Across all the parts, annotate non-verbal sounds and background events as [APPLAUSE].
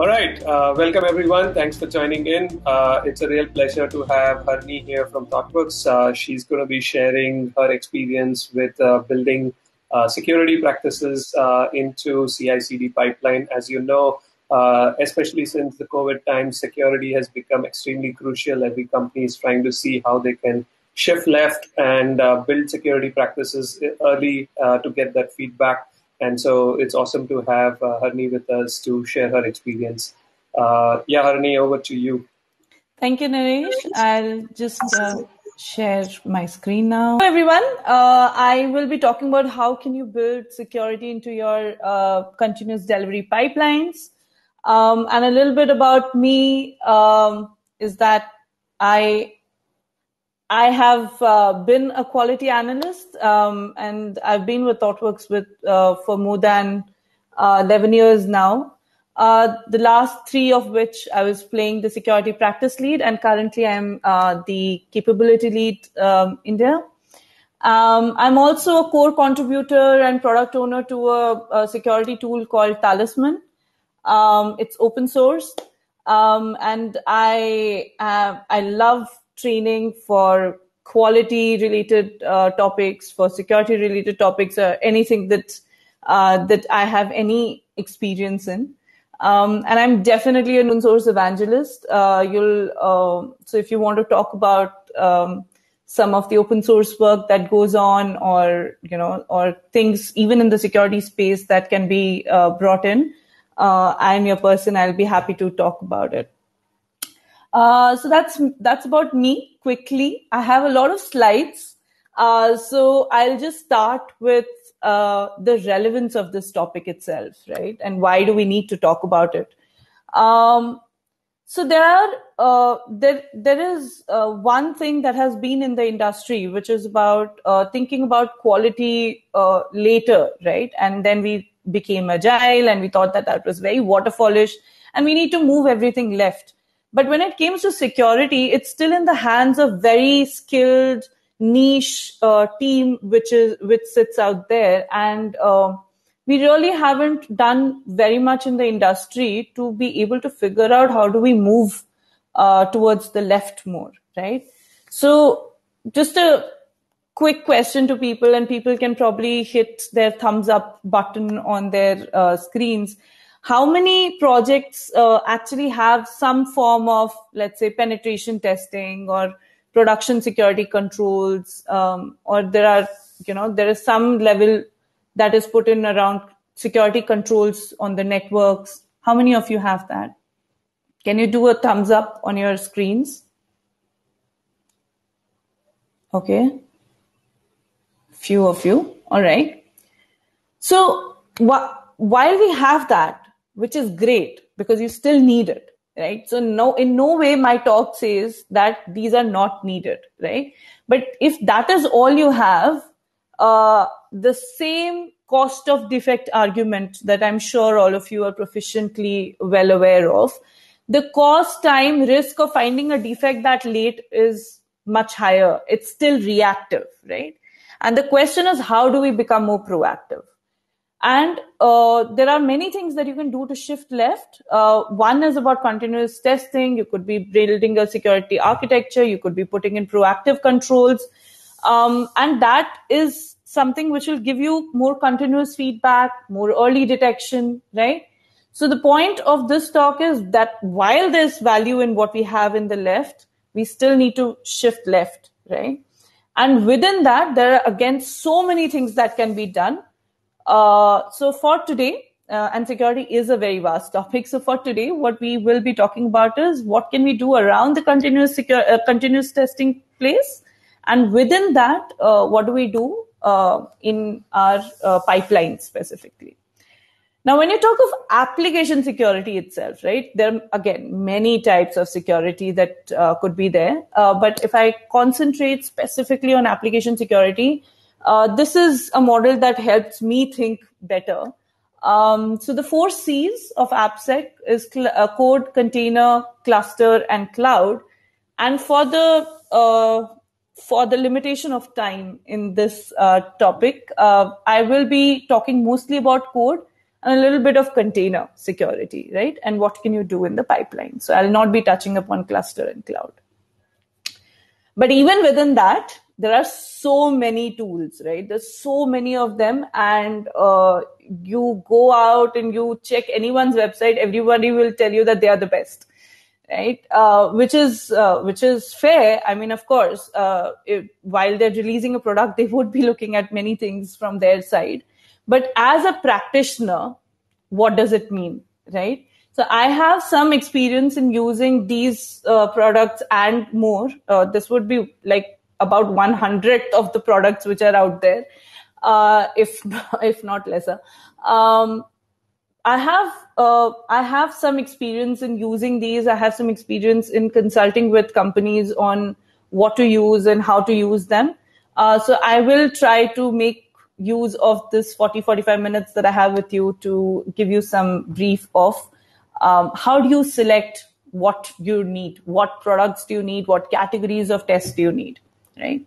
All right, uh, welcome everyone. Thanks for joining in. Uh, it's a real pleasure to have Harni here from ThoughtWorks. Uh, she's going to be sharing her experience with uh, building uh, security practices uh, into CI/CD pipeline. As you know, especially since the COVID time, security has become extremely crucial. Every company is trying to see how they can shift left and build security practices early to get that feedback and so it's awesome to have uh, Harni with us to share her experience. Uh, yeah, Harni, over to you. Thank you, Nareesh. I'll just uh, share my screen now. Hello, everyone. Uh, I will be talking about how can you build security into your uh, continuous delivery pipelines. Um, and a little bit about me um, is that I I have uh, been a quality analyst, um, and I've been with ThoughtWorks with uh, for more than uh, eleven years now. Uh, the last three of which I was playing the security practice lead, and currently I'm uh, the capability lead um, India. Um, I'm also a core contributor and product owner to a, a security tool called Talisman. Um, it's open source, um, and I uh, I love training for quality related uh, topics, for security related topics, or anything that uh, that I have any experience in. Um, and I'm definitely an open source evangelist. Uh, you'll uh, so if you want to talk about um, some of the open source work that goes on, or you know, or things even in the security space that can be uh, brought in, uh, I'm your person. I'll be happy to talk about it. Uh, so that's that's about me quickly. I have a lot of slides, uh, so I'll just start with uh, the relevance of this topic itself, right? And why do we need to talk about it? Um, so there are uh, there there is uh, one thing that has been in the industry, which is about uh, thinking about quality later, right? And then we became agile, and we thought that that was very waterfallish, and we need to move everything left but when it comes to security, it's still in the hands of very skilled niche uh, team, which is which sits out there, and uh, we really haven't done very much in the industry to be able to figure out how do we move uh, towards the left more, right? So just a quick question to people, and people can probably hit their thumbs up button on their uh, screens how many projects uh, actually have some form of, let's say, penetration testing or production security controls, um, or there are, you know, there is some level that is put in around security controls on the networks. How many of you have that? Can you do a thumbs up on your screens? Okay. Few of you. All right. So wh while we have that, which is great because you still need it, right? So no, in no way my talk says that these are not needed, right? But if that is all you have, uh, the same cost of defect argument that I'm sure all of you are proficiently well aware of, the cost time risk of finding a defect that late is much higher. It's still reactive, right? And the question is, how do we become more proactive? And uh, there are many things that you can do to shift left. Uh, one is about continuous testing. You could be building a security architecture. You could be putting in proactive controls. Um, and that is something which will give you more continuous feedback, more early detection, right? So the point of this talk is that while there's value in what we have in the left, we still need to shift left, right? And within that, there are again so many things that can be done uh, so for today, uh, and security is a very vast topic. So for today, what we will be talking about is what can we do around the continuous secure, uh, continuous testing place, and within that, uh, what do we do uh, in our uh, pipeline specifically. Now, when you talk of application security itself, right? There are again many types of security that could be there, but if I concentrate specifically on application security, uh, this is a model that helps me think better. Um, so the four C's of AppSec is cl- uh, code, container, cluster, and cloud. And for the uh, for the limitation of time in this uh, topic, uh, I will be talking mostly about code and a little bit of container security, right? And what can you do in the pipeline? So I'll not be touching upon cluster and cloud. But even within that, there are so many tools right there's so many of them and uh, you go out and you check anyone's website everybody will tell you that they are the best right uh, which is uh, which is fair i mean of course uh, while they're releasing a product they would be looking at many things from their side but as a practitioner what does it mean right so I have some experience in using these uh, products and more. Uh, this would be like about one hundredth of the products which are out there, uh, if [LAUGHS] if not lesser. Um, I have uh, I have some experience in using these. I have some experience in consulting with companies on what to use and how to use them. Uh, so I will try to make use of this 40 45 minutes that I have with you to give you some brief of um, how do you select what you need, what products do you need, what categories of tests do you need right?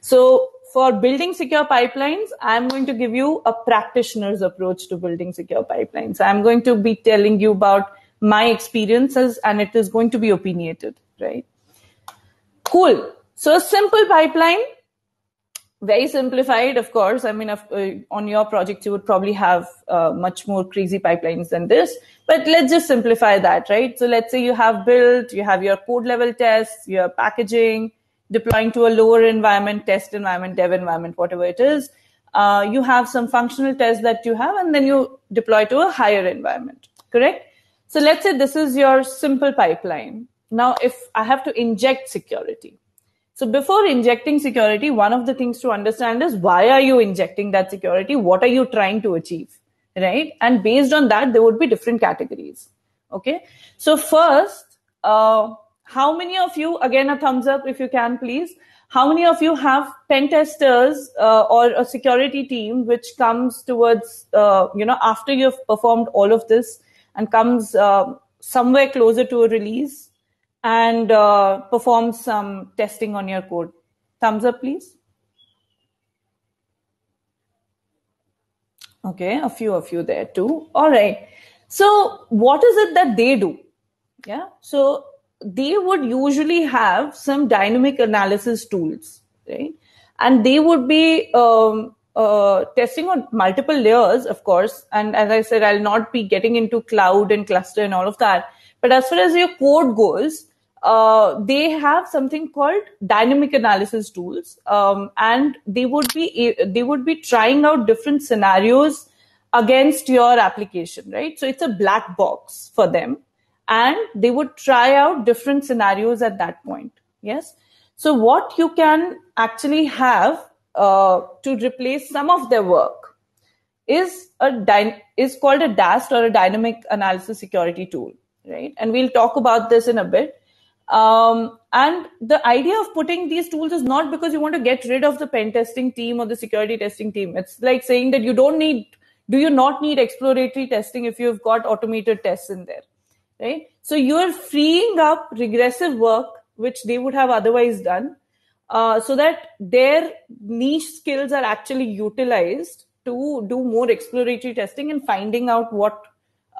So for building secure pipelines, I'm going to give you a practitioner's approach to building secure pipelines. I'm going to be telling you about my experiences and it is going to be opinionated, right? Cool. So a simple pipeline, very simplified, of course. I mean, uh, on your project, you would probably have uh, much more crazy pipelines than this, but let's just simplify that, right? So let's say you have built, you have your code level tests, your packaging, deploying to a lower environment, test environment, dev environment, whatever it is. Uh, you have some functional tests that you have, and then you deploy to a higher environment, correct? So let's say this is your simple pipeline. Now, if I have to inject security, so before injecting security, one of the things to understand is why are you injecting that security? What are you trying to achieve? Right? And based on that, there would be different categories. Okay. So first, uh, how many of you, again, a thumbs up if you can, please. How many of you have pen testers uh, or a security team which comes towards, uh, you know, after you've performed all of this and comes uh, somewhere closer to a release and uh, performs some testing on your code? Thumbs up, please. Okay, a few of you there too. All right. So, what is it that they do? Yeah. So, they would usually have some dynamic analysis tools, right? And they would be um, uh, testing on multiple layers, of course. And as I said, I'll not be getting into cloud and cluster and all of that. But as far as your code goes, uh, they have something called dynamic analysis tools, um, and they would be they would be trying out different scenarios against your application, right? So it's a black box for them and they would try out different scenarios at that point. Yes. So what you can actually have uh, to replace some of their work is a dy- is called a DAST or a dynamic analysis security tool, right? And we'll talk about this in a bit. Um, and the idea of putting these tools is not because you want to get rid of the pen testing team or the security testing team. It's like saying that you don't need, do you not need exploratory testing if you've got automated tests in there? right? So you are freeing up regressive work, which they would have otherwise done, uh, so that their niche skills are actually utilized to do more exploratory testing and finding out what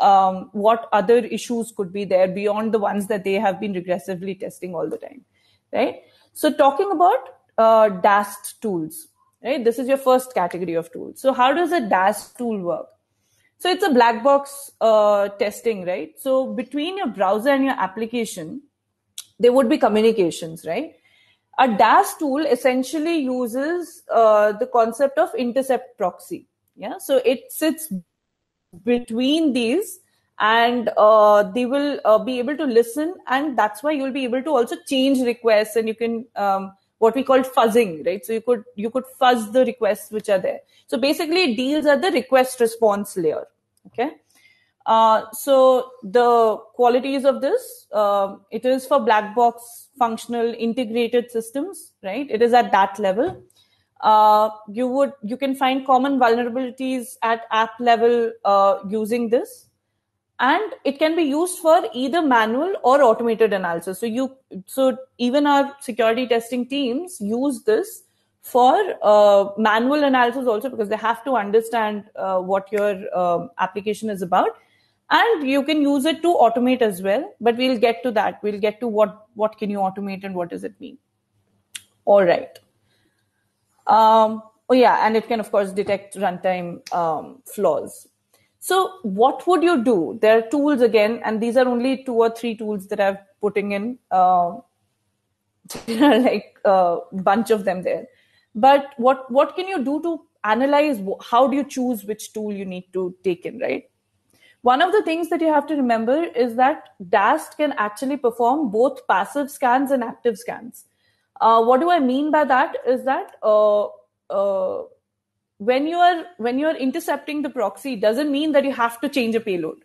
um, what other issues could be there beyond the ones that they have been regressively testing all the time, right? So talking about uh, DAST tools, right? This is your first category of tools. So how does a DAST tool work? So it's a black box uh, testing, right? So between your browser and your application, there would be communications, right? A DAS tool essentially uses uh, the concept of intercept proxy. Yeah, so it sits between these and uh, they will uh, be able to listen and that's why you'll be able to also change requests and you can um, what we called fuzzing, right? So you could you could fuzz the requests which are there. So basically, deals are the request response layer. Okay. Uh, so the qualities of this, uh, it is for black box functional integrated systems, right? It is at that level. Uh, you would you can find common vulnerabilities at app level uh, using this and it can be used for either manual or automated analysis so you so even our security testing teams use this for uh, manual analysis also because they have to understand uh, what your uh, application is about and you can use it to automate as well but we'll get to that we'll get to what what can you automate and what does it mean all right um, oh yeah and it can of course detect runtime um, flaws so what would you do? There are tools again, and these are only two or three tools that I've putting in. Uh, [LAUGHS] there like a uh, bunch of them there. But what what can you do to analyze? How do you choose which tool you need to take in? Right. One of the things that you have to remember is that DAST can actually perform both passive scans and active scans. Uh, what do I mean by that? Is that uh, uh when you're when you're intercepting the proxy doesn't mean that you have to change a payload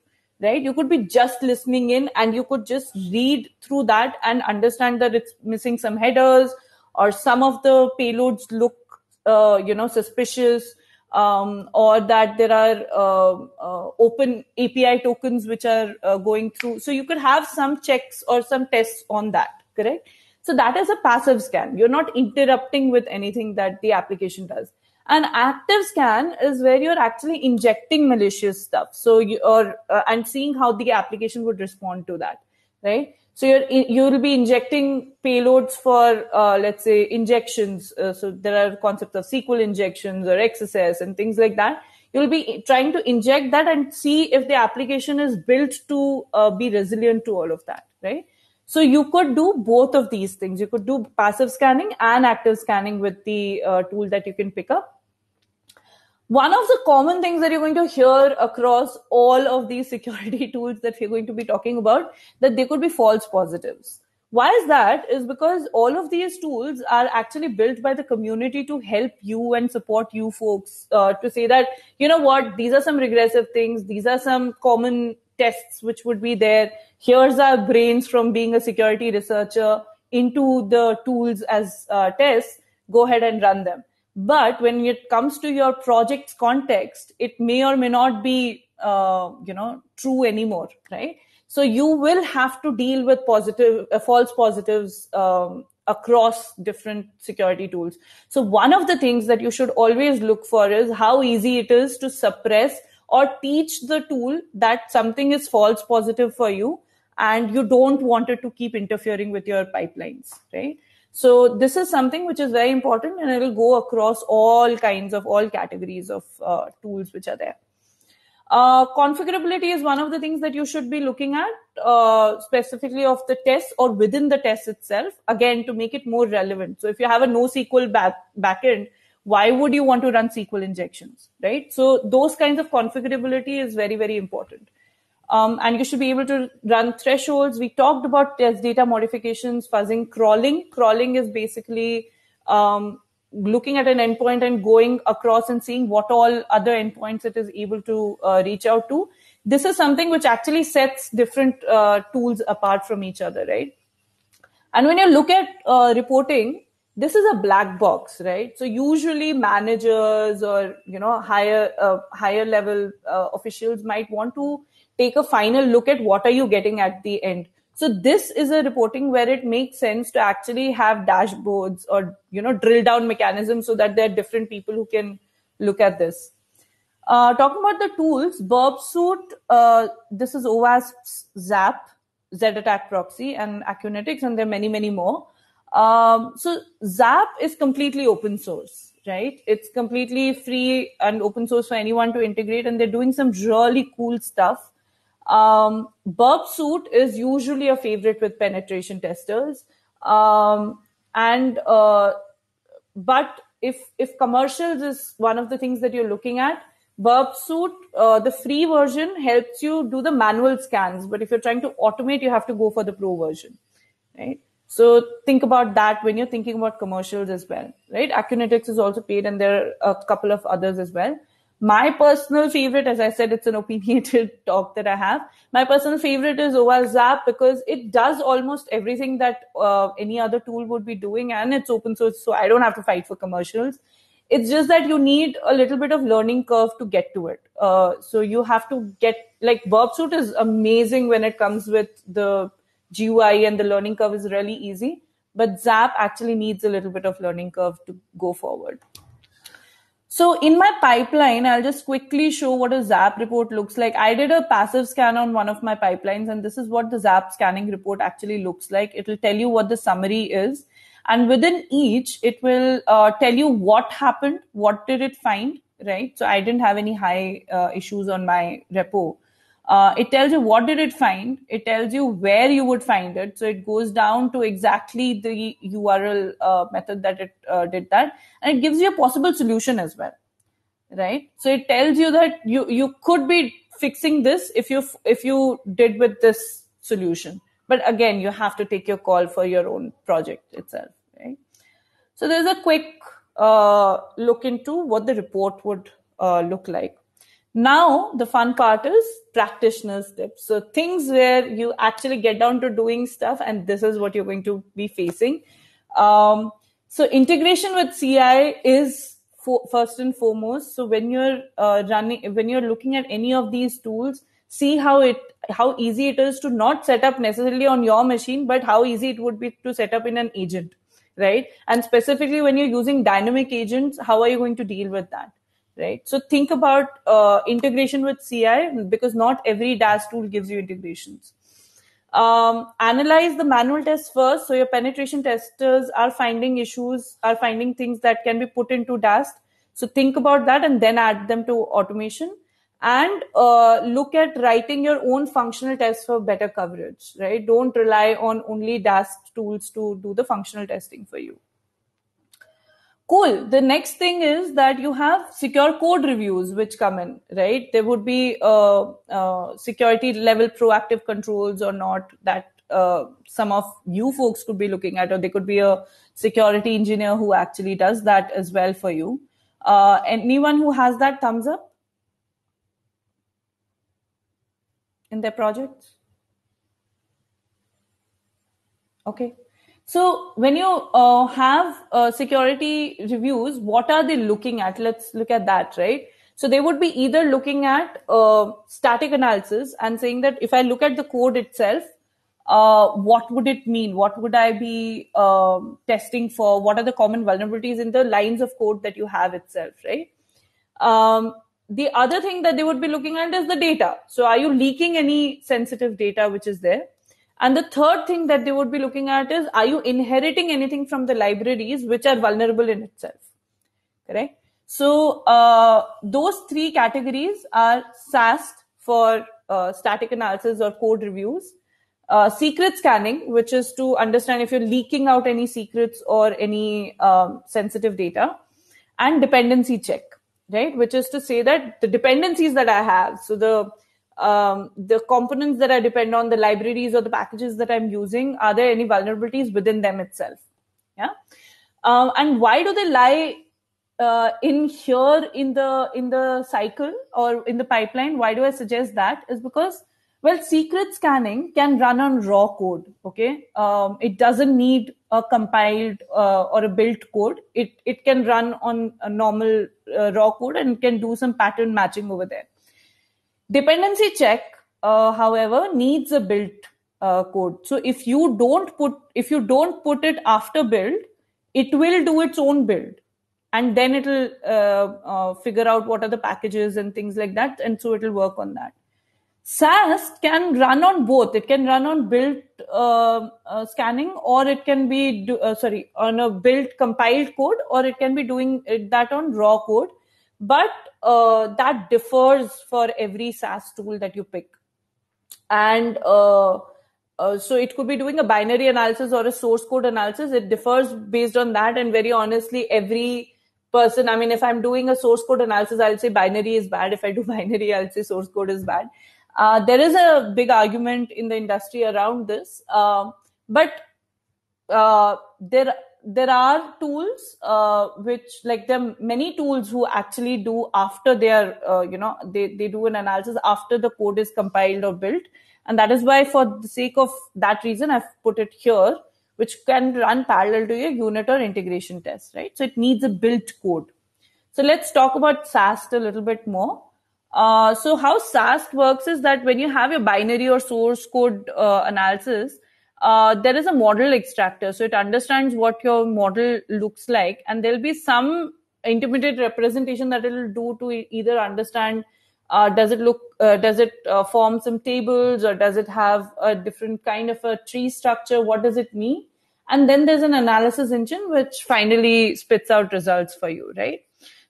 right you could be just listening in and you could just read through that and understand that it's missing some headers or some of the payloads look uh, you know suspicious um, or that there are uh, uh, open api tokens which are uh, going through so you could have some checks or some tests on that correct so that is a passive scan you're not interrupting with anything that the application does an active scan is where you're actually injecting malicious stuff. So you are, uh, and seeing how the application would respond to that, right? So you're, you'll be injecting payloads for, uh, let's say, injections. Uh, so there are concepts of SQL injections or XSS and things like that. You'll be trying to inject that and see if the application is built to uh, be resilient to all of that, right? So you could do both of these things. You could do passive scanning and active scanning with the uh, tool that you can pick up one of the common things that you're going to hear across all of these security [LAUGHS] tools that we're going to be talking about that they could be false positives why is that is because all of these tools are actually built by the community to help you and support you folks uh, to say that you know what these are some regressive things these are some common tests which would be there here's our brains from being a security researcher into the tools as uh, tests go ahead and run them but when it comes to your project's context it may or may not be uh, you know true anymore right so you will have to deal with positive uh, false positives um, across different security tools so one of the things that you should always look for is how easy it is to suppress or teach the tool that something is false positive for you and you don't want it to keep interfering with your pipelines right so this is something which is very important and it'll go across all kinds of all categories of uh, tools which are there. Uh, configurability is one of the things that you should be looking at, uh, specifically of the test or within the test itself, again, to make it more relevant. So if you have a NoSQL back, backend, why would you want to run SQL injections, right? So those kinds of configurability is very, very important. Um, and you should be able to run thresholds. We talked about test data modifications, fuzzing, crawling. Crawling is basically um, looking at an endpoint and going across and seeing what all other endpoints it is able to uh, reach out to. This is something which actually sets different uh, tools apart from each other, right? And when you look at uh, reporting, this is a black box, right? So usually managers or you know higher uh, higher level uh, officials might want to take a final look at what are you getting at the end so this is a reporting where it makes sense to actually have dashboards or you know drill down mechanisms so that there are different people who can look at this uh, talking about the tools burp suit uh, this is OWASP zap Attack proxy and acunetics and there are many many more um, so zap is completely open source right it's completely free and open source for anyone to integrate and they're doing some really cool stuff um, burp suit is usually a favorite with penetration testers. Um, and, uh, but if, if commercials is one of the things that you're looking at, burp suit, uh, the free version helps you do the manual scans. But if you're trying to automate, you have to go for the pro version, right? So think about that when you're thinking about commercials as well, right? Acunetix is also paid and there are a couple of others as well. My personal favorite, as I said, it's an [LAUGHS] opinionated talk that I have. My personal favorite is OWASP because it does almost everything that uh, any other tool would be doing and it's open source, so I don't have to fight for commercials. It's just that you need a little bit of learning curve to get to it. Uh, so you have to get, like, Verbsuit is amazing when it comes with the GUI and the learning curve is really easy. But Zap actually needs a little bit of learning curve to go forward. So in my pipeline, I'll just quickly show what a ZAP report looks like. I did a passive scan on one of my pipelines, and this is what the ZAP scanning report actually looks like. It'll tell you what the summary is. And within each, it will uh, tell you what happened, what did it find, right? So I didn't have any high uh, issues on my repo. Uh, it tells you what did it find. It tells you where you would find it. So it goes down to exactly the URL uh, method that it uh, did that, and it gives you a possible solution as well, right? So it tells you that you you could be fixing this if you if you did with this solution. But again, you have to take your call for your own project itself, right? So there's a quick uh, look into what the report would uh, look like. Now, the fun part is practitioner's tips. So, things where you actually get down to doing stuff, and this is what you're going to be facing. Um, so, integration with CI is first and foremost. So, when you're uh, running, when you're looking at any of these tools, see how it how easy it is to not set up necessarily on your machine, but how easy it would be to set up in an agent, right? And specifically, when you're using dynamic agents, how are you going to deal with that? right? So think about uh, integration with CI because not every DAS tool gives you integrations. Um, analyze the manual tests first. So your penetration testers are finding issues, are finding things that can be put into DAS. So think about that and then add them to automation. And uh, look at writing your own functional tests for better coverage, right? Don't rely on only DAS tools to do the functional testing for you. Cool. The next thing is that you have secure code reviews which come in, right? There would be uh, uh, security level proactive controls or not that uh, some of you folks could be looking at, or there could be a security engineer who actually does that as well for you. Uh, anyone who has that thumbs up in their projects? Okay. So when you uh, have uh, security reviews, what are they looking at? Let's look at that, right? So they would be either looking at uh, static analysis and saying that if I look at the code itself, uh, what would it mean? What would I be um, testing for? What are the common vulnerabilities in the lines of code that you have itself, right? Um, the other thing that they would be looking at is the data. So are you leaking any sensitive data which is there? And the third thing that they would be looking at is are you inheriting anything from the libraries which are vulnerable in itself? Correct? So uh, those three categories are SAST for uh, static analysis or code reviews, uh, secret scanning, which is to understand if you're leaking out any secrets or any um, sensitive data, and dependency check, right? Which is to say that the dependencies that I have, so the um, the components that I depend on, the libraries or the packages that I'm using, are there any vulnerabilities within them itself? Yeah. Um, and why do they lie uh, in here in the in the cycle or in the pipeline? Why do I suggest that? Is because well, secret scanning can run on raw code. Okay, um, it doesn't need a compiled uh, or a built code. It it can run on a normal uh, raw code and can do some pattern matching over there Dependency check, uh, however, needs a built uh, code. So if you don't put if you don't put it after build, it will do its own build, and then it'll uh, uh, figure out what are the packages and things like that, and so it'll work on that. SAS can run on both. It can run on built uh, uh, scanning, or it can be do, uh, sorry on a built compiled code, or it can be doing uh, that on raw code but uh, that differs for every SaaS tool that you pick. And uh, uh, so it could be doing a binary analysis or a source code analysis. It differs based on that. And very honestly, every person, I mean, if I'm doing a source code analysis, I'll say binary is bad. If I do [LAUGHS] binary, I'll say source code is bad. Uh, there is a big argument in the industry around this. Um, but uh, there there are tools uh, which like there are many tools who actually do after their uh, you know they, they do an analysis after the code is compiled or built and that is why for the sake of that reason i've put it here which can run parallel to your unit or integration test right so it needs a built code so let's talk about sast a little bit more uh, so how sast works is that when you have your binary or source code uh, analysis uh, there is a model extractor. So it understands what your model looks like, and there'll be some intermediate representation that it'll do to either understand uh, does it look uh, does it uh, form some tables or does it have a different kind of a tree structure? What does it mean? And then there's an analysis engine which finally spits out results for you, right?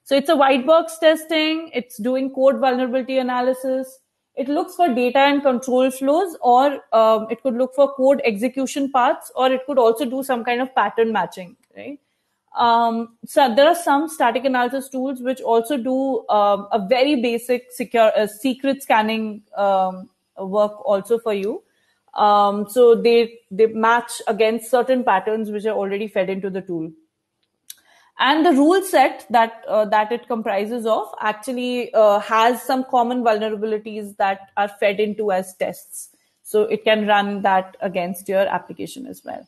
So it's a white box testing. It's doing code vulnerability analysis it looks for data and control flows or um, it could look for code execution paths or it could also do some kind of pattern matching right um, so there are some static analysis tools which also do um, a very basic secure uh, secret scanning um, work also for you um, so they they match against certain patterns which are already fed into the tool and the rule set that uh, that it comprises of actually uh, has some common vulnerabilities that are fed into as tests so it can run that against your application as well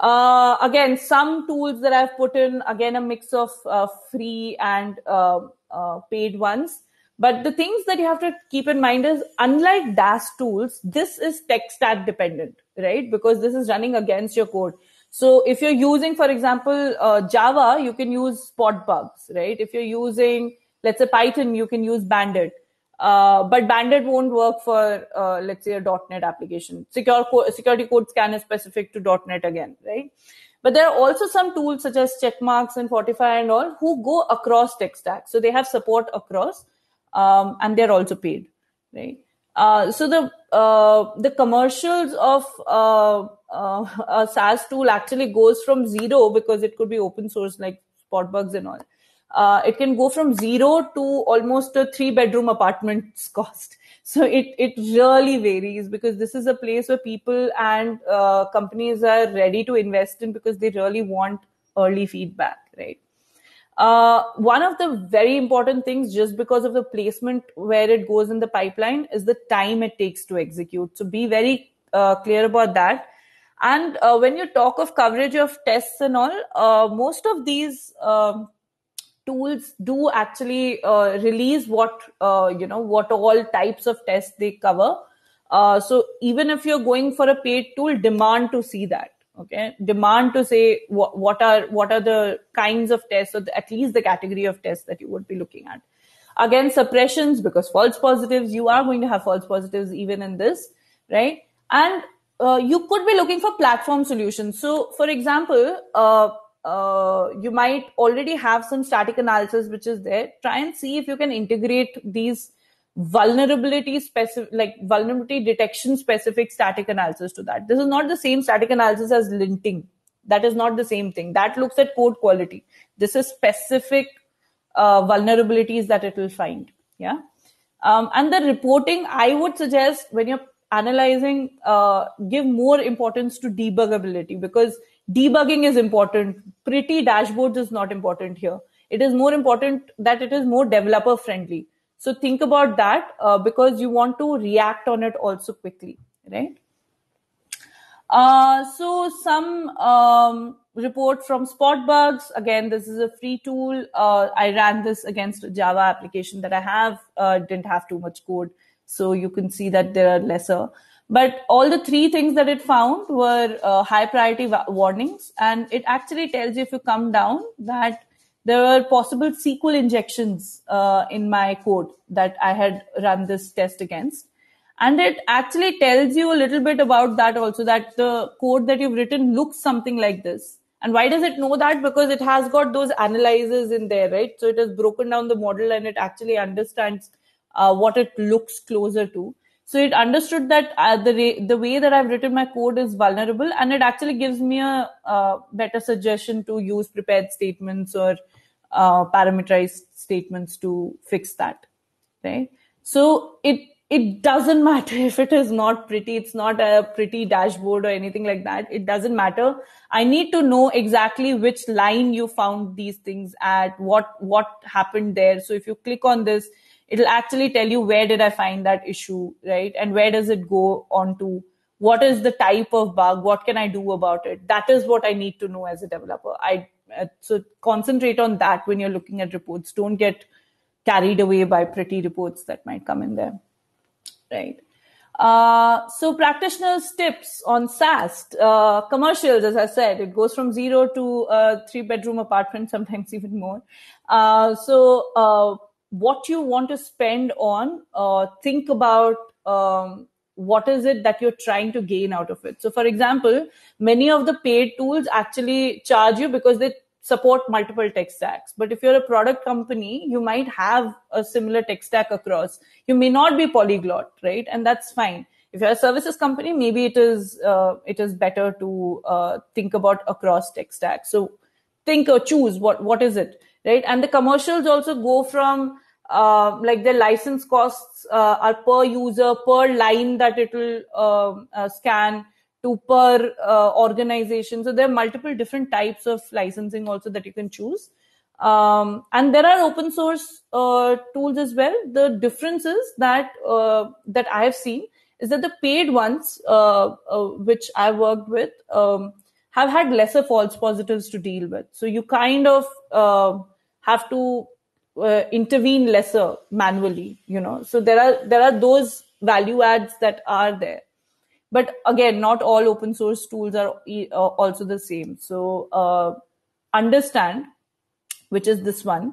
uh, again some tools that i've put in again a mix of uh, free and um, uh, paid ones but the things that you have to keep in mind is unlike dash tools this is tech stack dependent right because this is running against your code so if you're using, for example, uh, Java, you can use Spotbugs, right? If you're using, let's say Python, you can use Bandit. Uh, but Bandit won't work for, uh, let's say, a .NET application. Secure co- security code scan is specific to .NET again, right? But there are also some tools such as Checkmarks and Fortify and all who go across tech stack. So they have support across, um, and they're also paid, right? Uh, so the uh, the commercials of uh, uh [LAUGHS] a SaaS tool actually goes from zero because it could be open source like Spotbugs and all. Uh, it can go from zero to almost a three bedroom apartment's [LAUGHS] cost. So it it really varies because this is a place where people and companies are ready to invest in because they really want early feedback, right? Uh, one of the very important things, just because of the placement where it goes in the pipeline, is the time it takes to execute. So be very uh, clear about that. And uh, when you talk of coverage of tests and all, uh, most of these um, tools do actually uh, release what uh, you know what all types of tests they cover. so even if you're going for a paid tool, demand to see that okay demand to say what, what are what are the kinds of tests or the, at least the category of tests that you would be looking at again suppressions because false positives you are going to have false positives even in this right and uh, you could be looking for platform solutions so for example uh, uh, you might already have some static analysis which is there try and see if you can integrate these vulnerability specific, like vulnerability detection specific static analysis to that. This is not the same static analysis as linting. That is not the same thing. That looks at code quality. This is specific uh, vulnerabilities that it will find. Yeah. Um, and the reporting, I would suggest when you're analyzing, uh, give more importance to debuggability because debugging is important. Pretty dashboards is not important here. It is more important that it is more developer friendly so think about that uh, because you want to react on it also quickly, right? Uh, so some um, report from Spotbugs. Again, this is a free tool. Uh, I ran this against Java application that I have. Uh, didn't have too much code, so you can see that there are lesser. But all the three things that it found were uh, high priority wa- warnings, and it actually tells you if you come down that there were possible SQL injections uh, in my code that I had run this test against. And it actually tells you a little bit about that also, that the code that you've written looks something like this. And why does it know that? Because it has got those analyzers in there, right? So it has broken down the model and it actually understands uh, what it looks closer to. So it understood that uh, the re- the way that I've written my code is vulnerable, and it actually gives me a uh, better suggestion to use prepared statements or uh, parameterized statements to fix that, right? So it it doesn't [LAUGHS] matter if it is not pretty it's not a pretty dashboard or anything like that it doesn't matter i need to know exactly which line you found these things at what what happened there so if you click on this it'll actually tell you where did i find that issue right and where does it go on to what is the type of bug what can i do about it that is what i need to know as a developer i uh, so concentrate on that when you're looking at reports don't get carried away by pretty reports that might come in there right uh, so practitioners tips on SAST uh, commercials, as I said, it goes from zero to a uh, three bedroom apartment, sometimes even more. Uh, so uh, what you want to spend on, think about um, what is it that you're trying to gain out of it so for example many of the paid tools actually charge you because they support multiple tech stacks but if you're a product company you might have a similar tech stack across you may not be polyglot right and that's fine if you're a services company maybe it is uh, it is better to uh, think about across tech stacks so think or choose what what is it right and the commercials also go from uh, like the license costs uh, are per user, per line that it will um, uh, scan to per uh, organization. So there are multiple different types of licensing also that you can choose. Um, and there are open source uh, tools as well. The difference is that that I have seen is that the paid ones, which I worked with, um, have had lesser false positives to deal with. So you kind of have to uh, intervene lesser manually you know so there are there are those value adds that are there but again not all open source tools are uh, also the same so uh, understand which is this one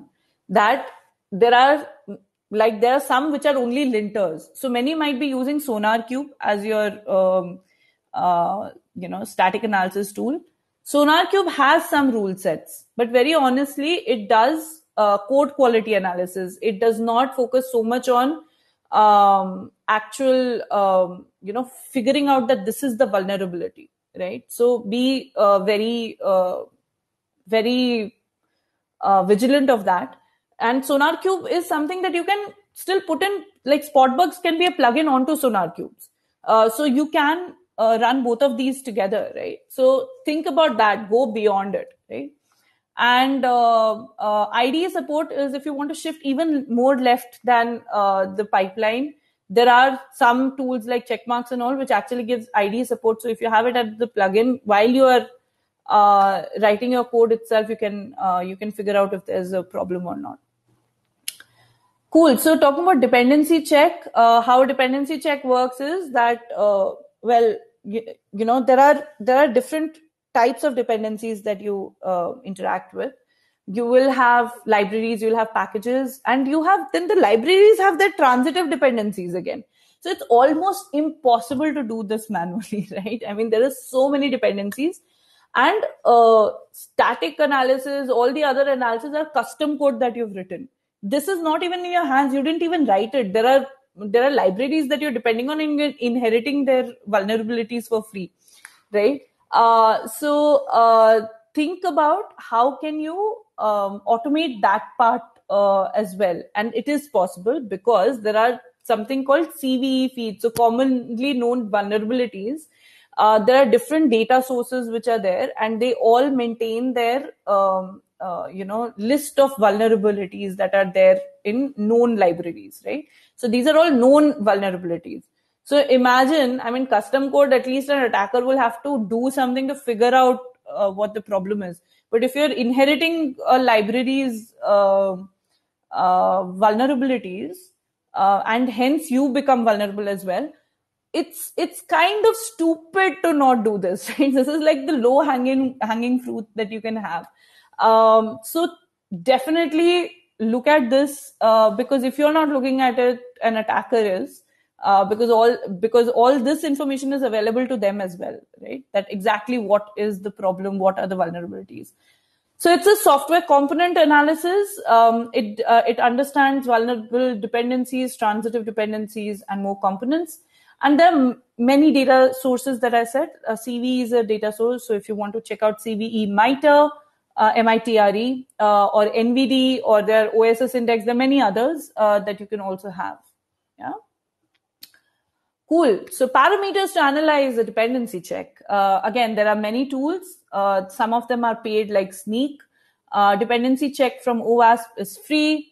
that there are like there are some which are only linters so many might be using sonar cube as your um, uh, you know static analysis tool sonar cube has some rule sets but very honestly it does uh, code quality analysis. It does not focus so much on um, actual, um, you know, figuring out that this is the vulnerability, right? So be uh, very, uh, very uh, vigilant of that. And SonarCube is something that you can still put in, like Spotbugs can be a plugin onto Sonar uh, so you can uh, run both of these together, right? So think about that, go beyond it, right? and uh, uh, IDE support is if you want to shift even more left than uh, the pipeline. There are some tools like checkmarks and all, which actually gives IDE support. So if you have it at the plugin while you are uh, writing your code itself, you can uh, you can figure out if there's a problem or not. Cool. So talking about dependency check, uh, how dependency check works is that uh, well, you, you know there are there are different types of dependencies that you uh, interact with you will have libraries you'll have packages and you have then the libraries have their transitive dependencies again so it's almost impossible to do this [LAUGHS] manually right i mean there are so many dependencies and uh, static analysis all the other analysis are custom code that you've written this is not even in your hands you didn't even write it there are there are libraries that you're depending on in inheriting their vulnerabilities for free right uh, so uh, think about how can you um, automate that part uh, as well. And it is possible because there are something called CVE feeds, so commonly known vulnerabilities. Uh, there are different data sources which are there, and they all maintain their um, uh, you know list of vulnerabilities that are there in known libraries, right? So these are all known vulnerabilities. So imagine, I mean, custom code, at least an attacker will have to do something to figure out uh, what the problem is. But if you're inheriting a library's uh, uh, vulnerabilities, uh, and hence you become vulnerable as well, it's it's kind of stupid to not do this. [LAUGHS] Right? This is like the low hanging hanging fruit that you can have. Um, so definitely look at this uh, because if you're not looking at it, an attacker is uh, because all because all this information is available to them as well right that exactly what is the problem what are the vulnerabilities so it's a software component analysis um, it uh, it understands vulnerable dependencies transitive dependencies and more components and there are many data sources that i said uh, cv is a data source so if you want to check out cve mitre uh, MITRE uh, or NVD or their OSS index. There are many others uh, that you can also have. Yeah. Cool. So parameters to analyze the dependency check. Uh, again, there are many tools. Uh, some of them are paid like Sneak. Uh, dependency check from OWASP is free.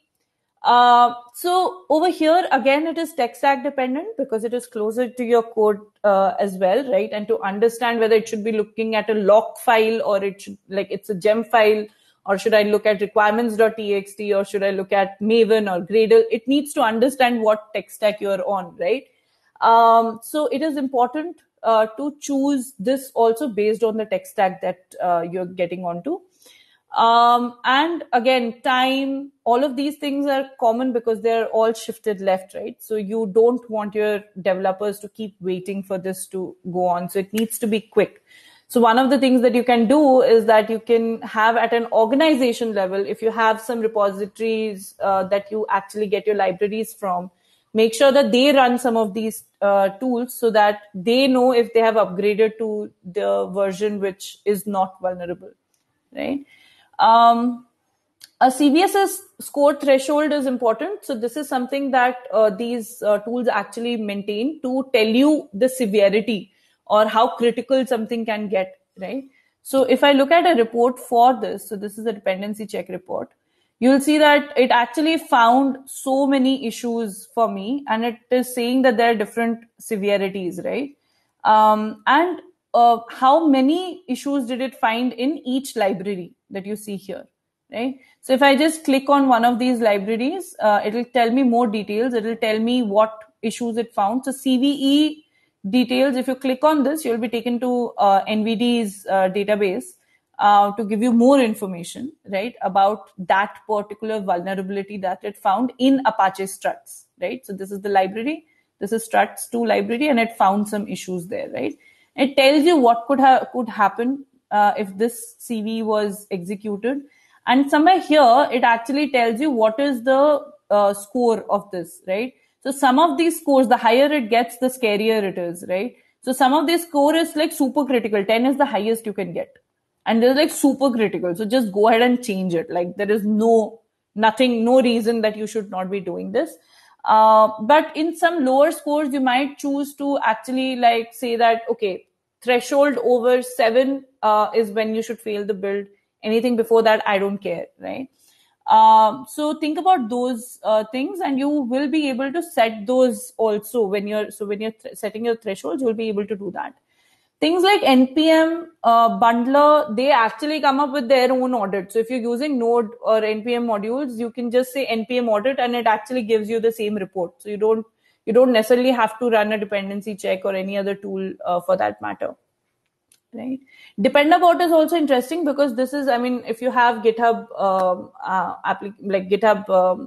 Uh, so over here, again, it is tech stack dependent because it is closer to your code uh, as well, right? And to understand whether it should be looking at a lock file or it should, like it's a gem file, or should I look at requirements.txt or should I look at Maven or Gradle? It needs to understand what tech stack you're on, right? Um, so it is important uh, to choose this also based on the tech stack that uh, you're getting onto. Um, and again, time, all of these things are common because they're all shifted left, right? So you don't want your developers to keep waiting for this to go on. So it needs to be quick. So one of the things that you can do is that you can have at an organization level, if you have some repositories uh, that you actually get your libraries from, make sure that they run some of these uh, tools so that they know if they have upgraded to the version which is not vulnerable right um, a cvss score threshold is important so this is something that uh, these uh, tools actually maintain to tell you the severity or how critical something can get right so if i look at a report for this so this is a dependency check report you'll see that it actually found so many issues for me and it is saying that there are different severities right um, and uh, how many issues did it find in each library that you see here right so if i just click on one of these libraries uh, it'll tell me more details it'll tell me what issues it found so cve details if you click on this you'll be taken to uh, nvd's uh, database uh, to give you more information, right, about that particular vulnerability that it found in Apache Struts, right? So this is the library. This is Struts2 library, and it found some issues there, right? It tells you what could ha- could happen uh, if this CV was executed, and somewhere here it actually tells you what is the uh, score of this, right? So some of these scores, the higher it gets, the scarier it is, right? So some of these score is like super critical. 10 is the highest you can get, and they're like super critical so just go ahead and change it like there is no nothing no reason that you should not be doing this uh, but in some lower scores you might choose to actually like say that okay threshold over seven uh, is when you should fail the build anything before that i don't care right um, so think about those uh, things and you will be able to set those also when you're so when you're th- setting your thresholds you'll be able to do that things like npm uh, bundler they actually come up with their own audit so if you're using node or npm modules you can just say npm audit and it actually gives you the same report so you don't you don't necessarily have to run a dependency check or any other tool uh, for that matter right dependabot is also interesting because this is i mean if you have github um, uh, like github um,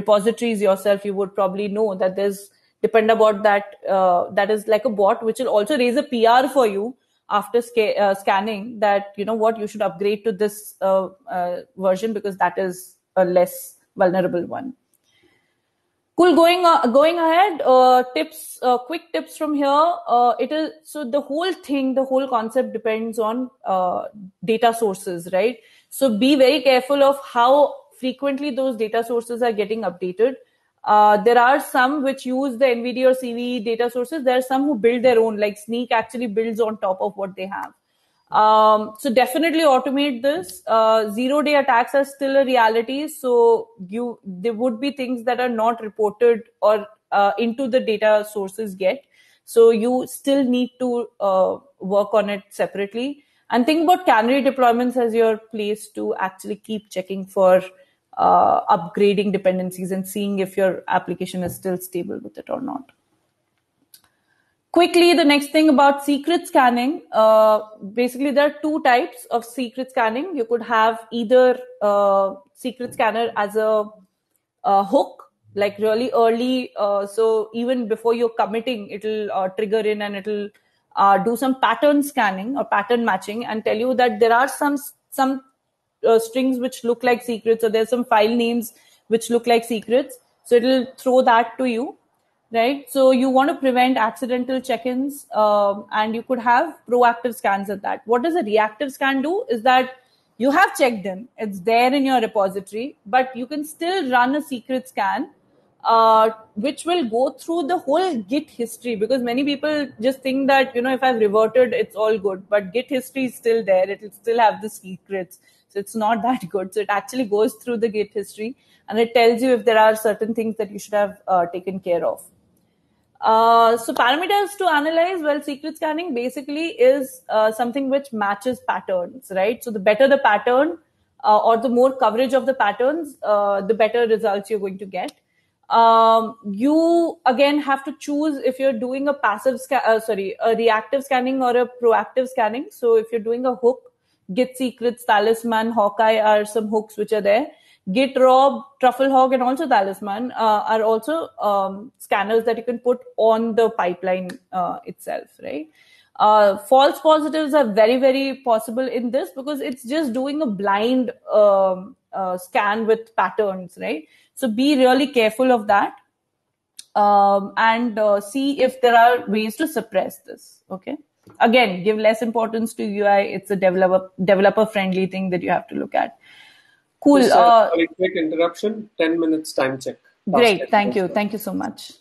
repositories yourself you would probably know that there's Depend about that uh, that is like a bot which will also raise a PR for you after sca- uh, scanning that you know what you should upgrade to this uh, uh version because that is a less vulnerable one. Cool. Going uh, going ahead, uh, tips, quick tips from here. it is so the whole thing, the whole concept depends on data sources, right? So be very careful of how frequently those data sources are getting updated uh, there are some which use the NVIDIA or CVE data sources. There are some who build their own, like Sneak actually builds on top of what they have. Um, so definitely automate this. Uh, zero day attacks are still a reality. So you there would be things that are not reported or uh, into the data sources yet. So you still need to uh, work on it separately. And think about canary deployments as your place to actually keep checking for uh, upgrading dependencies and seeing if your application is still stable with it or not. Quickly, the next thing about secret scanning. Uh, basically, there are two types of secret scanning. You could have either uh, secret scanner as a, a hook, like really early. Uh, so even before you're committing, it'll uh, trigger in and it'll uh, do some pattern scanning or pattern matching and tell you that there are some some uh, strings which look like secrets or there's some file names which look like secrets so it'll throw that to you right so you want to prevent accidental check-ins um, and you could have proactive scans at that what does a reactive scan do is that you have checked in it's there in your repository but you can still run a secret scan uh, which will go through the whole git history because many people just think that you know if i've reverted it's all good but git history is still there it'll still have the secrets so it's not that good. So it actually goes through the Git history and it tells you if there are certain things that you should have uh, taken care of. Uh, so parameters to analyze, well, secret scanning basically is uh, something which matches patterns, right? So the better the pattern uh, or the more coverage of the patterns, uh, the better results you're going to get. Um, you again have to choose if you're doing a passive scan, uh, sorry, a reactive scanning or a proactive scanning. So if you're doing a hook, Git Secrets, Talisman, Hawkeye are some hooks which are there. Git Rob, Truffle Hog, and also Talisman uh, are also um, scanners that you can put on the pipeline uh, itself, right? Uh, false positives are very, very possible in this because it's just doing a blind um, uh, scan with patterns, right? So be really careful of that um, and uh, see if there are ways to suppress this, okay? again give less importance to ui it's a developer developer friendly thing that you have to look at cool Just, uh, quick interruption 10 minutes time check great thank you thank you so much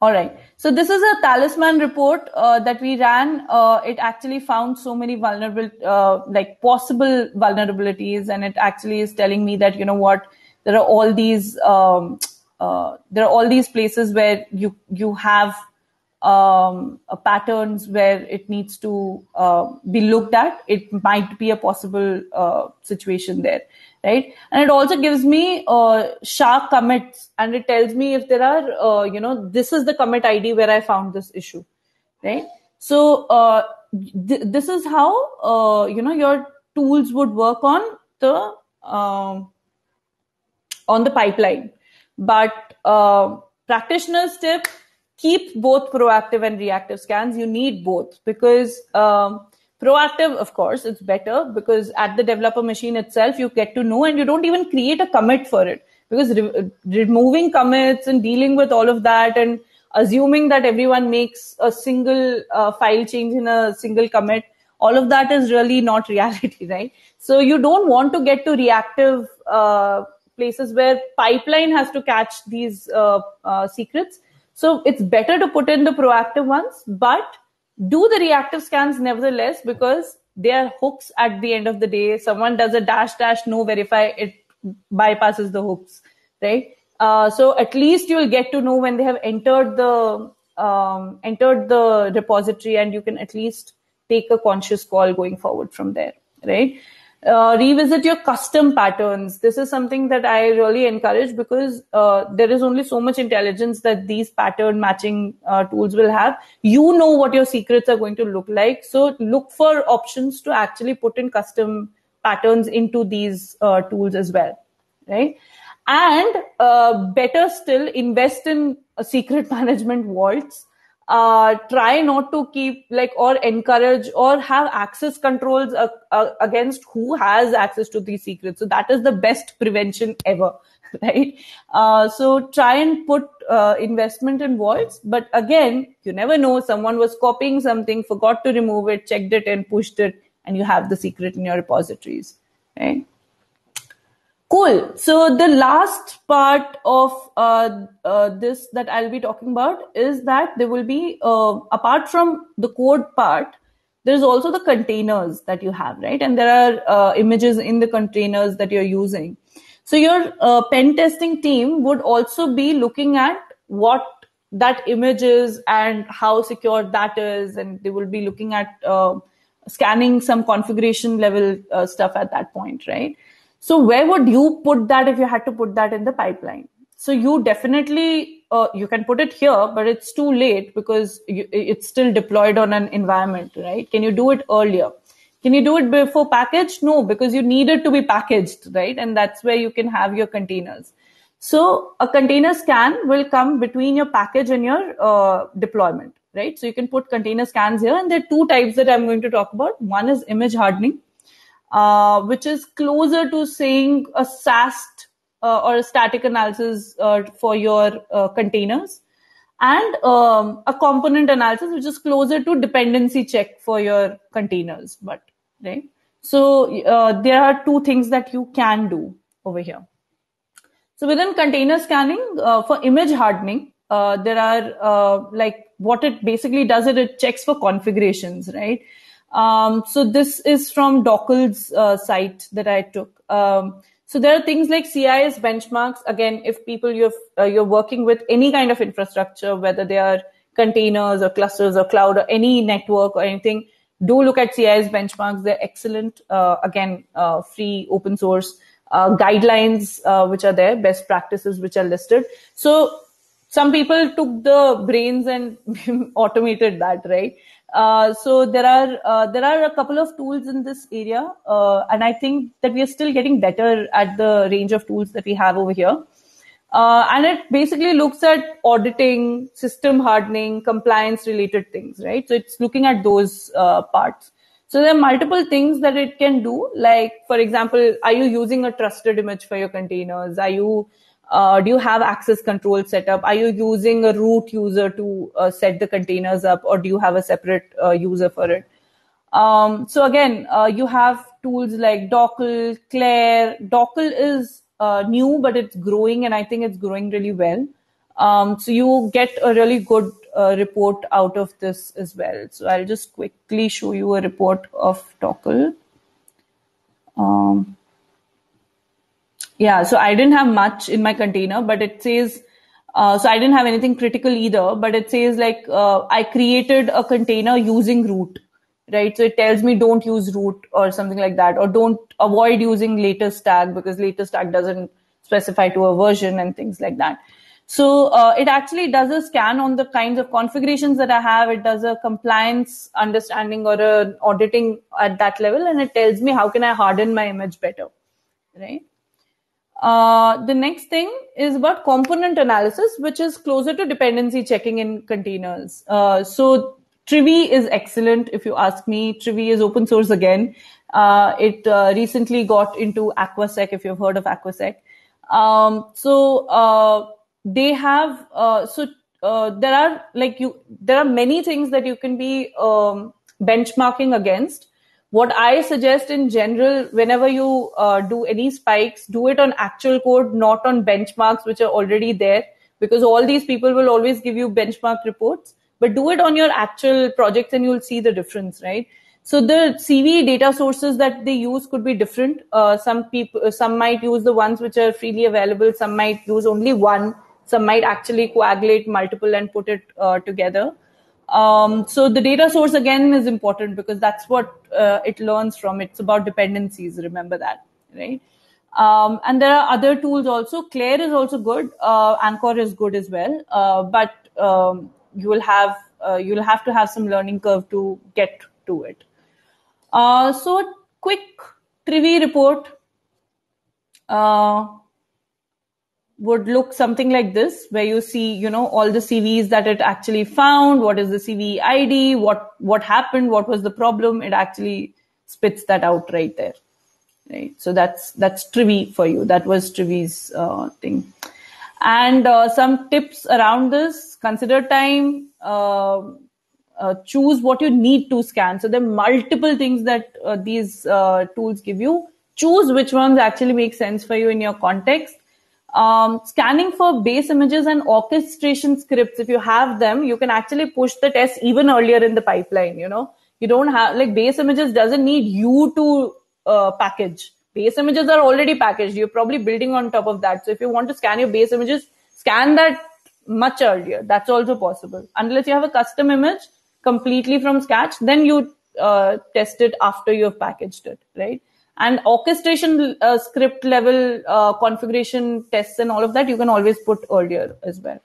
all right so this is a talisman report uh, that we ran uh, it actually found so many vulnerable uh, like possible vulnerabilities and it actually is telling me that you know what there are all these um, uh, there are all these places where you you have um, uh, patterns where it needs to uh, be looked at, it might be a possible uh, situation there, right? And it also gives me uh, sharp commits, and it tells me if there are, uh, you know, this is the commit ID where I found this issue, right? So uh, th- this is how you know your tools would work on the um, on the pipeline, but practitioner's tip keep both proactive and reactive scans. You need both because um, proactive, of course, it's better because at the developer machine itself, you get to know and you don't even create a commit for it because re- removing commits and dealing with all of that and assuming that everyone makes a single uh, file change in a single commit all of that is really not [LAUGHS] reality right so you don't want to get to reactive uh, places where pipeline has to catch these uh, uh secrets so it's better to put in the proactive ones, but do the reactive scans nevertheless because they are hooks at the end of the day. Someone does a dash dash no verify, it bypasses the hooks, right? Uh, so at least you'll get to know when they have entered the um, entered the repository, and you can at least take a conscious call going forward from there, right? uh, revisit your custom patterns. This is something that I really encourage because uh, there is only so much intelligence that these pattern matching uh, tools will have. You know what your secrets are going to look like. So look for options to actually put in custom patterns into these uh, tools as well. Right. And uh, better still, invest in uh, secret [LAUGHS] management vaults uh, try not to keep like or encourage or have access controls uh, uh, against who has access to these secrets. So that is the best prevention ever, [LAUGHS] right? Uh, so try and put uh, investment in vaults. But again, you never know. Someone was copying something, forgot to remove it, checked it and pushed it, and you have the secret in your repositories, right? Cool. So the last part of uh, uh, this that I'll be talking about is that there will be, uh, apart from the code part, there's also the containers that you have, right? And there are uh, images in the containers that you're using. So your uh, pen testing team would also be looking at what that image is and how secure that is, and they will be looking at uh, scanning some configuration level stuff at that point, right? So where would you put that if you had to put that in the pipeline? So you definitely uh, you can put it here, but it's too late because you, it's still deployed on an environment, right? Can you do it earlier? Can you do it before package? No, because you need it to be packaged, right? And that's where you can have your containers. So a container scan will come between your package and your uh, deployment, right? So you can put container scans here, and there are two types that I'm going to talk about. One is image hardening, uh, which is closer to saying a SAST uh, or a static analysis uh, for your uh, containers, and um, a component analysis, which is closer to dependency check for your containers. But right, so uh, there are two things that you can do over here. So within container scanning uh, for image hardening, there are like what it basically does is it checks for configurations, right? Um, so this is from Docker's uh, site that I took. Um, so there are things like CIS benchmarks. Again, if people you're uh, you're working with any kind of infrastructure, whether they are containers or clusters or cloud or any network or anything, do look at CIS benchmarks. They're excellent. Uh, again, uh, free, open source uh, guidelines uh, which are there, best practices which are listed. So some people took the brains and [LAUGHS] automated that, right? Uh, so there are uh, there are a couple of tools in this area, uh, and I think that we are still getting better at the range of tools that we have over here. Uh, and it basically looks at auditing, system hardening, compliance related things, right? So it's looking at those uh, parts. So there are multiple things that it can do. Like, for example, are you using a trusted image for your containers? Are you uh, do you have access control set up? Are you using a root user to uh, set the containers up, or do you have a separate uh, user for it? Um, so again, uh, you have tools like Dockle, Claire. Dockle is uh, new, but it's growing, and I think it's growing really well. Um, so you get a really good uh, report out of this as well. So I'll just quickly show you a report of Dockle. Um, yeah, so I didn't have much in my container, but it says, uh, so I didn't have anything critical either, but it says like uh, I created a container using root, right? So it tells me don't use root or something like that, or don't avoid using latest tag because latest tag doesn't specify to a version and things like that. So uh, it actually does a scan on the kinds of configurations that I have. It does a compliance understanding or a auditing at that level, and it tells me how can I harden my image better, right? Uh, the next thing is about component analysis, which is closer to dependency checking in containers. Uh, so Trivi is excellent, if you ask me. Trivi is open source again. Uh, it uh, recently got into AquaSec, if you've heard of AquaSec. Um, so uh, they have so there are like you there are many things that you can be um, benchmarking against what I suggest in general, whenever you uh, do any spikes, do it on actual code, not on benchmarks which are already there, because all these people will always give you benchmark reports. But do it on your actual projects, and you'll see the difference, right? So the CV data sources that they use could be different. Uh, some people, uh, some might use the ones which are freely available. Some might use only one. Some might actually coagulate multiple and put it uh, together. Um, so the data source again is important because that's what uh, it learns from. It's about dependencies. Remember that, right? Um, and there are other tools also. Claire is also good. Uh, Anchor is good as well. Uh, but um, you will have uh, you'll have to have some learning curve to get to it. Uh, so quick trivia report. Uh, would look something like this, where you see, you know, all the CVs that it actually found, what is the CV ID, what what happened, what was the problem. It actually spits that out right there. Right. So that's that's Trivy for you. That was Trivy's uh, thing. And uh, some tips around this: consider time. Uh, uh, choose what you need to scan. So there are multiple things that uh, these uh, tools give you. Choose which ones actually make sense for you in your context um, scanning for base images and orchestration scripts if you have them you can actually push the test even earlier in the pipeline you know you don't have like base images doesn't need you to uh, package base images are already packaged you're probably building on top of that so if you want to scan your base images scan that much earlier that's also possible unless you have a custom image completely from scratch then you uh, test it after you've packaged it right and orchestration uh, script level uh, configuration tests and all of that you can always put earlier as well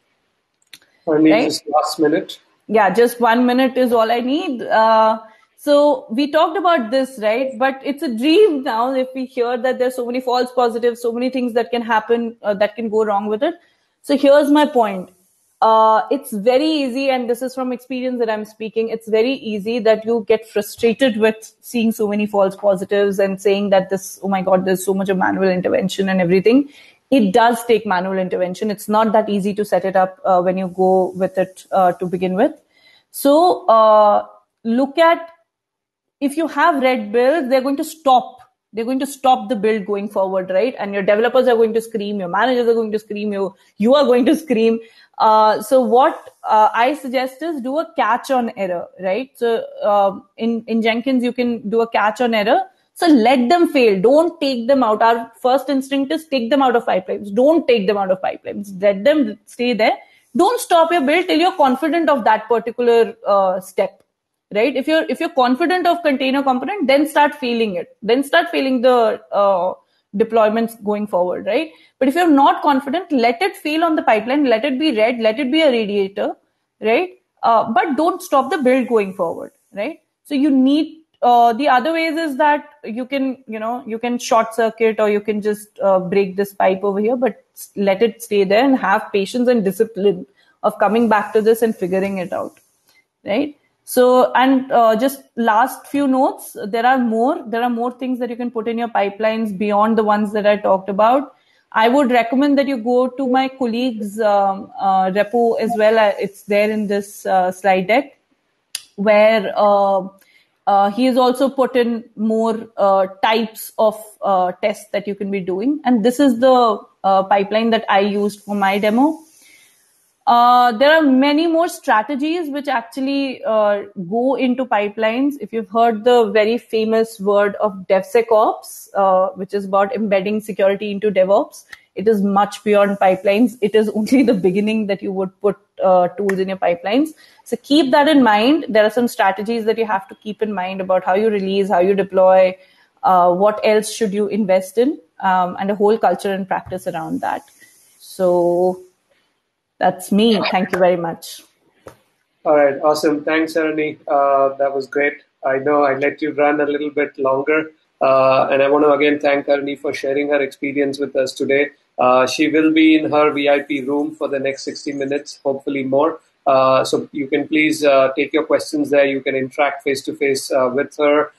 i need right? just last minute yeah just one minute is all i need uh, so we talked about this right but it's a dream now if we hear that there's so many false positives so many things that can happen uh, that can go wrong with it so here's my point uh, it's very easy, and this is from experience that I'm speaking. It's very easy that you get frustrated with seeing so many false positives and saying that this, oh my God, there's so much of manual intervention and everything. It does take manual intervention. It's not that easy to set it up uh, when you go with it uh, to begin with. So uh, look at if you have red bills, they're going to stop they're going to stop the build going forward, right? And your developers are going to scream, your managers are going to scream, you you are going to scream. Uh, so what uh, I suggest is do a catch on error, right? So uh, in in Jenkins you can do a catch on error. So let them fail. Don't take them out. Our first instinct is take them out of pipelines. Don't take them out of pipelines. Let them stay there. Don't stop your build till you're confident of that particular uh, step right if you're if you're confident of container component then start feeling it then start feeling the uh, deployments going forward right but if you're not confident let it feel on the pipeline let it be red. let it be a radiator right uh, but don't stop the build going forward right so you need uh, the other ways is that you can you know you can short circuit or you can just uh, break this pipe over here but let it stay there and have patience and discipline of coming back to this and figuring it out right so, and uh, just last few notes, there are more, there are more things that you can put in your pipelines beyond the ones that I talked about. I would recommend that you go to my colleague's um, uh, repo as well. Uh, it's there in this uh, slide deck where uh, uh, he has also put in more types of tests that you can be doing. And this is the pipeline that I used for my demo. Uh, there are many more strategies which actually uh, go into pipelines. If you've heard the very famous word of DevSecOps, uh, which is about embedding security into DevOps, it is much beyond pipelines. It is only the beginning that you would put uh, tools in your pipelines. So keep that in mind. There are some strategies that you have to keep in mind about how you release, how you deploy, uh, what else should you invest in, um, and a whole culture and practice around that. So that's me. Thank you very much. All right. Awesome. Thanks, Ernie. Uh, that was great. I know I let you run a little bit longer. Uh, and I want to again thank Ernie for sharing her experience with us today. Uh, she will be in her VIP room for the next 60 minutes, hopefully more. Uh, so you can please uh, take your questions there. You can interact face to face uh, with her